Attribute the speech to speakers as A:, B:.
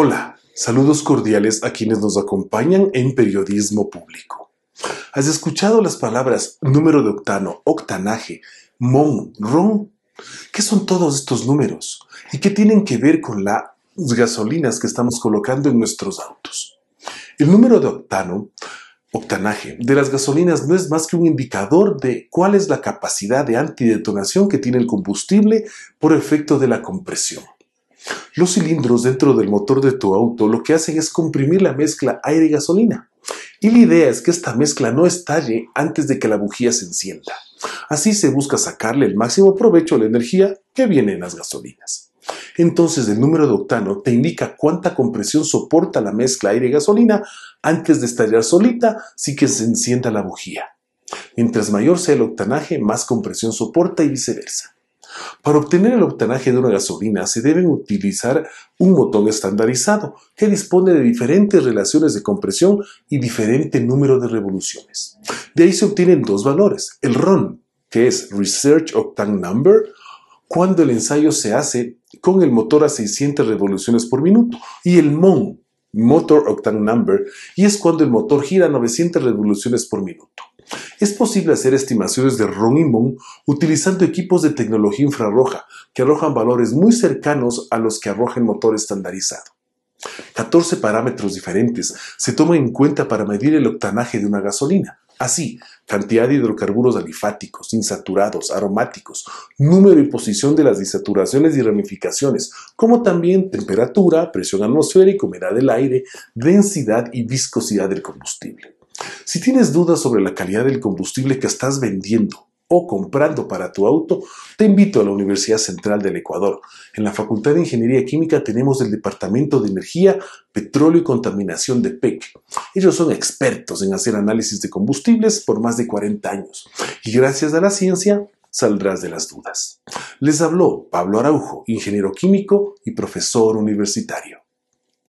A: Hola, saludos cordiales a quienes nos acompañan en periodismo público. ¿Has escuchado las palabras número de octano, octanaje, mon, ron? ¿Qué son todos estos números? ¿Y qué tienen que ver con las gasolinas que estamos colocando en nuestros autos? El número de octano octanaje de las gasolinas no es más que un indicador de cuál es la capacidad de antidetonación que tiene el combustible por efecto de la compresión. Los cilindros dentro del motor de tu auto lo que hacen es comprimir la mezcla aire gasolina. Y la idea es que esta mezcla no estalle antes de que la bujía se encienda. Así se busca sacarle el máximo provecho a la energía que viene en las gasolinas. Entonces el número de octano te indica cuánta compresión soporta la mezcla aire gasolina antes de estallar solita si que se encienda la bujía. Mientras mayor sea el octanaje, más compresión soporta y viceversa. Para obtener el octanaje de una gasolina se deben utilizar un motor estandarizado que dispone de diferentes relaciones de compresión y diferente número de revoluciones. De ahí se obtienen dos valores, el RON, que es Research Octane Number, cuando el ensayo se hace con el motor a 600 revoluciones por minuto, y el MON, Motor Octane Number, y es cuando el motor gira a 900 revoluciones por minuto. Es posible hacer estimaciones de RON y MON utilizando equipos de tecnología infrarroja que arrojan valores muy cercanos a los que arroja el motor estandarizado. 14 parámetros diferentes se toman en cuenta para medir el octanaje de una gasolina. Así, cantidad de hidrocarburos alifáticos, insaturados, aromáticos, número y posición de las desaturaciones y ramificaciones, como también temperatura, presión atmosférica, humedad del aire, densidad y viscosidad del combustible. Si tienes dudas sobre la calidad del combustible que estás vendiendo o comprando para tu auto, te invito a la Universidad Central del Ecuador. En la Facultad de Ingeniería Química tenemos el Departamento de Energía, Petróleo y Contaminación de PEC. Ellos son expertos en hacer análisis de combustibles por más de 40 años y gracias a la ciencia saldrás de las dudas. Les habló Pablo Araujo, ingeniero químico y profesor universitario.